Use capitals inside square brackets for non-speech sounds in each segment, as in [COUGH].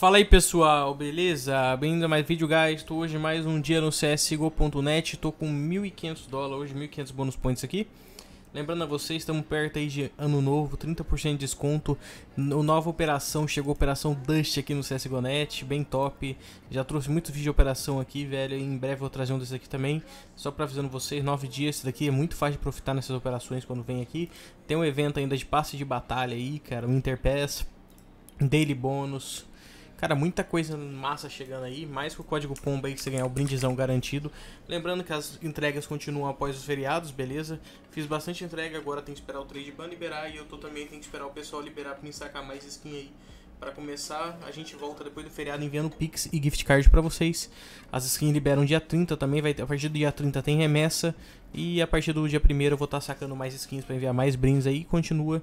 Fala aí pessoal, beleza? Bem-vindo a mais vídeo, guys. Tô hoje mais um dia no CSGO.net. Tô com 1.500 dólares, hoje 1.500 bônus points aqui. Lembrando a vocês, estamos perto aí de ano novo, 30% de desconto. No, nova operação, chegou a operação Dust aqui no CSGONet, bem top. Já trouxe muito vídeo de operação aqui, velho. Em breve vou trazer um desse aqui também. Só para avisando vocês, 9 dias, esse daqui é muito fácil de profitar nessas operações quando vem aqui. Tem um evento ainda de passe de batalha aí, cara, o Interpass, Daily Bônus. Cara, muita coisa massa chegando aí, mais com o código POMBA aí que você ganhar o brindezão garantido. Lembrando que as entregas continuam após os feriados, beleza? Fiz bastante entrega, agora tem que esperar o trade ban liberar e eu tô também tem que esperar o pessoal liberar pra me sacar mais skin aí. Para começar, a gente volta depois do feriado enviando Pix e gift card para vocês. As skins liberam dia 30 também, vai ter, a partir do dia 30 tem remessa. E a partir do dia 1 eu vou estar tá sacando mais skins para enviar mais brindes aí. Continua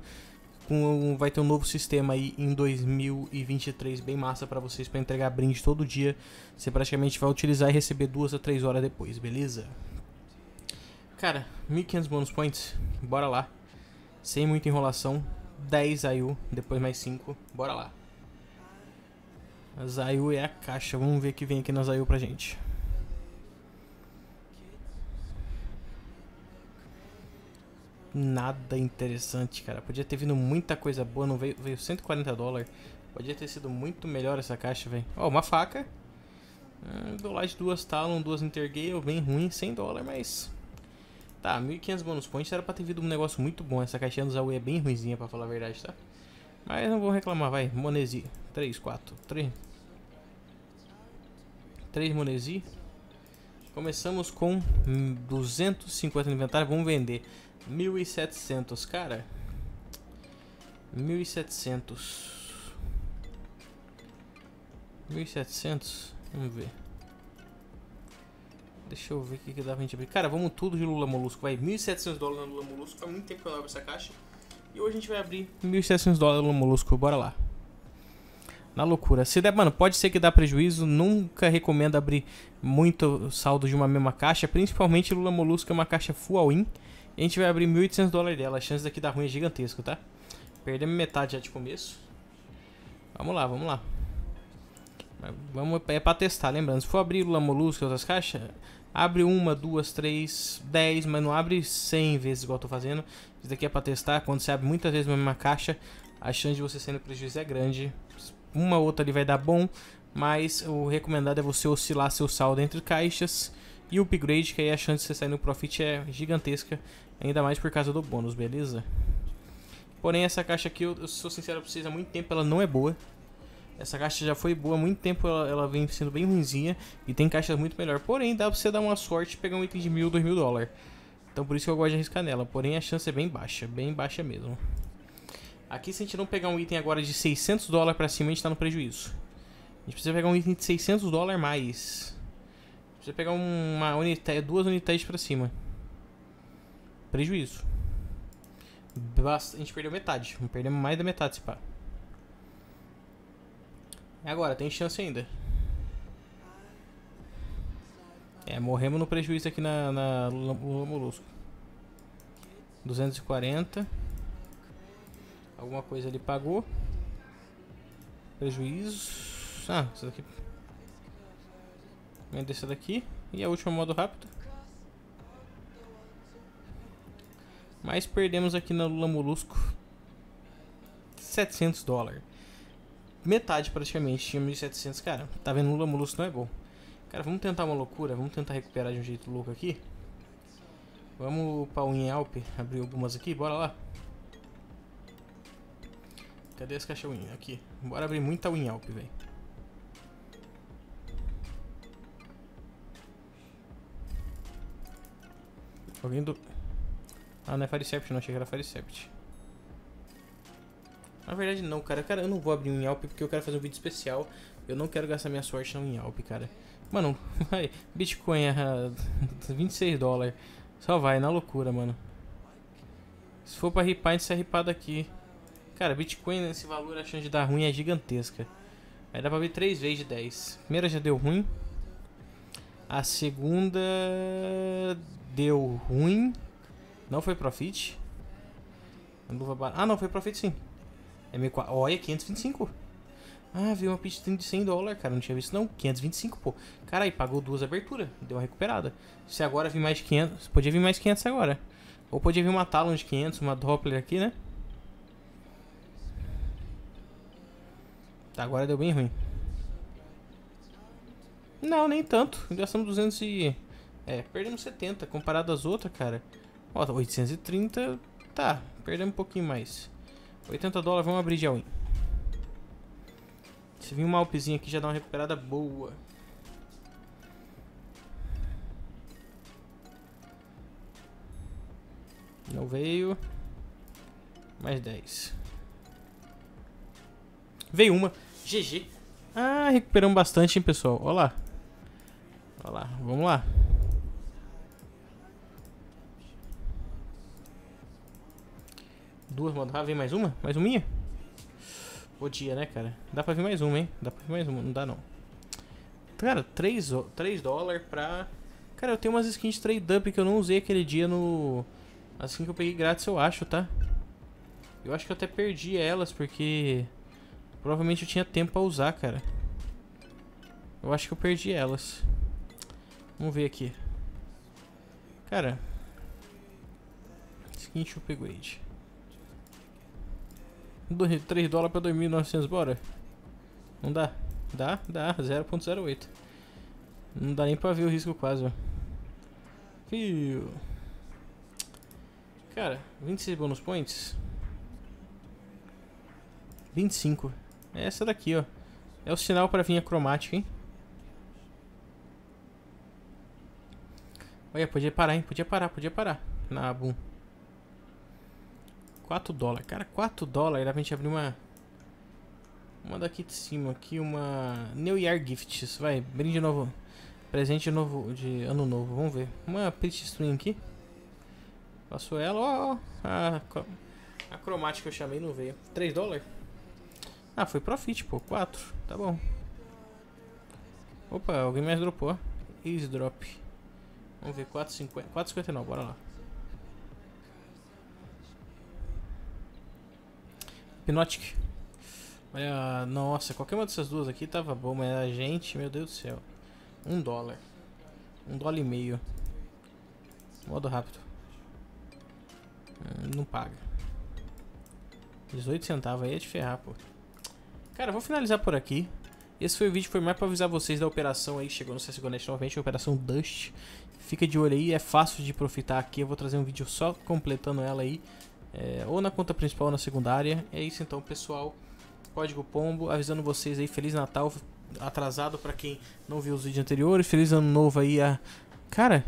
com, vai ter um novo sistema aí em 2023 bem massa para vocês para entregar brinde todo dia. Você praticamente vai utilizar e receber duas a três horas depois, beleza? Cara, 1500 bonus points, bora lá. Sem muita enrolação, 10 Zayu, depois mais 5, bora lá. A Zayu é a caixa, vamos ver o que vem aqui na Zayu pra gente. nada interessante, cara. Podia ter vindo muita coisa boa, não veio, veio 140 dólares. Podia ter sido muito melhor essa caixa, velho. Ó, uma faca. Ah, de duas Talon, duas Intergale, bem ruim, 100 dólares, mas... Tá, 1.500 bônus points era pra ter vindo um negócio muito bom. Essa caixinha do Zaú é bem ruimzinha, pra falar a verdade, tá? Mas não vou reclamar, vai. Monesi. 3, 4, 3. 3 Monesi. Começamos com 250 no inventário, vamos vender. 1700, cara. 1700. 1700? Vamos ver. Deixa eu ver o que, que dá pra gente abrir. Cara, vamos tudo de Lula Molusco. Vai, 1.700 dólares no Lula Molusco. Faz é muito tempo que eu abro essa caixa. E hoje a gente vai abrir 1.700 dólares no Lula Molusco. Bora lá. Na loucura. Se der, mano, pode ser que dá prejuízo. Nunca recomendo abrir muito saldo de uma mesma caixa. Principalmente Lula Molusco é uma caixa full all-in a gente vai abrir 1.800 dólares dela. A chance daqui dar ruim é gigantesca, tá? Perdemos metade já de começo. Vamos lá, vamos lá. Mas vamos, é pra testar, lembrando. Se for abrir Lula Lamolus e outras caixas, abre uma, duas, três, dez, mas não abre cem vezes igual eu tô fazendo. Isso daqui é pra testar. Quando você abre muitas vezes a mesma caixa, a chance de você sendo prejuízo é grande. Uma outra ali vai dar bom, mas o recomendado é você oscilar seu saldo entre caixas e o upgrade, que aí a chance de você sair no profit é gigantesca, ainda mais por causa do bônus, beleza? Porém, essa caixa aqui, eu, eu sou sincero precisa vocês, há muito tempo ela não é boa. Essa caixa já foi boa, há muito tempo ela, ela vem sendo bem ruimzinha e tem caixas muito melhor. Porém, dá pra você dar uma sorte e pegar um item de mil, dois mil dólares. Então por isso que eu gosto de arriscar nela, porém a chance é bem baixa, bem baixa mesmo. Aqui se a gente não pegar um item agora de 600 dólares pra cima, a gente tá no prejuízo. A gente precisa pegar um item de 600 dólares mais. Precisa pegar uma unidade, duas unidades pra cima. Prejuízo. Bast a gente perdeu metade. Perdemos mais da metade, se pá. Agora, tem chance ainda. É, morremos no prejuízo aqui na, na Lula Molusco. 240. Alguma coisa ele pagou. Prejuízo. Ah, isso daqui Vamos descer daqui. E a última modo rápido. Mas perdemos aqui na Lula Molusco 700 dólares. Metade praticamente, tinha 1.700. Cara, tá vendo? Lula Molusco não é bom. Cara, vamos tentar uma loucura. Vamos tentar recuperar de um jeito louco aqui. Vamos pra Unha Alp, abrir algumas aqui. Bora lá. Cadê as caixas Win? Aqui. Bora abrir muita Win Alp, velho. Alguém do... Ah, não é Firesept não, achei que era Firesept. Na verdade não, cara. Cara, eu não vou abrir um Yelp porque eu quero fazer um vídeo especial. Eu não quero gastar minha sorte em Yelp, cara. Mano, [LAUGHS] Bitcoin a 26 dólares. Só vai, na loucura, mano. Se for pra ripar, a gente sai ripado aqui. Cara, Bitcoin nesse né, valor, a chance de dar ruim é gigantesca. Aí dá pra ver 3 vezes de 10. A primeira já deu ruim. A segunda Deu ruim. Não foi profit. Ah, não, foi profit sim. M4. Olha, 525. Ah, veio uma pit de 100 dólares, cara. Não tinha visto, não. 525, pô. Caralho, pagou duas aberturas. Deu uma recuperada. Se agora vir mais 500... Podia vir mais 500 agora. Ou podia vir uma Talon de 500, uma Doppler aqui, né? Tá, agora deu bem ruim. Não, nem tanto. Gastamos 200 e... É, perdemos 70 comparado às outras, cara. Ó, 830, tá, perdemos um pouquinho mais. 80 dólares, vamos abrir de all-in. Se vir uma alpezinha aqui já dá uma recuperada boa. Não veio. Mais 10. Veio uma. GG. Ah, recuperamos bastante, hein, pessoal. Olha lá. Olha lá, vamos lá. Duas mandadas. Vem mais uma? Mais uma minha? Podia, né, cara? Dá pra vir mais uma, hein? Dá pra vir mais uma. Não dá, não. Cara, 3, 3 dólares pra... Cara, eu tenho umas skins de trade up que eu não usei aquele dia no... assim que eu peguei grátis, eu acho, tá? Eu acho que eu até perdi elas, porque... Provavelmente eu tinha tempo pra usar, cara. Eu acho que eu perdi elas. Vamos ver aqui. Cara. Skin Upgrade. 3 dólares pra 2.900, bora. Não dá. Dá, dá, 0.08. Não dá nem pra ver o risco quase, ó. Fio. Cara, 26 bonus points. 25. É essa daqui, ó. É o sinal pra vir a cromática, hein. Olha, podia parar, hein. Podia parar, podia parar. Na boom. 4 dólares. Cara, 4 dólares. Dá pra gente abrir uma... Uma daqui de cima aqui, uma... New Year Gifts. Vai, brinde novo. Presente novo de ano novo. Vamos ver. Uma Pitch String aqui. Passou ela. Ó, ó. a, a cromática que eu chamei não veio. 3 dólares? Ah, foi Profit, pô. 4. Tá bom. Opa, alguém mais dropou. Easy drop. Vamos ver, 4,59. 4,59, bora lá. Hipnotic. Olha, nossa, qualquer uma dessas duas aqui tava bom, mas a gente, meu Deus do céu. Um dólar. Um dólar e meio. Modo rápido. Hum, não paga. 18 centavos aí é de ferrar, pô. Cara, vou finalizar por aqui. Esse foi o vídeo, foi mais pra avisar vocês da operação aí, chegou no CSGONet novamente, a operação Dust. Fica de olho aí, é fácil de profitar aqui, eu vou trazer um vídeo só completando ela aí é, ou na conta principal ou na secundária. É isso então, pessoal. Código Pombo, avisando vocês aí, Feliz Natal atrasado para quem não viu os vídeos anteriores. Feliz Ano Novo aí a... Cara,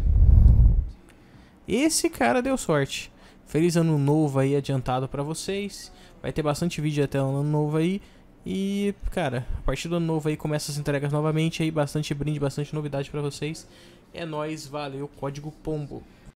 esse cara deu sorte. Feliz Ano Novo aí adiantado para vocês. Vai ter bastante vídeo até o Ano Novo aí. E, cara, a partir do ano novo aí começa as entregas novamente aí, bastante brinde, bastante novidade para vocês. É nós, valeu, código pombo.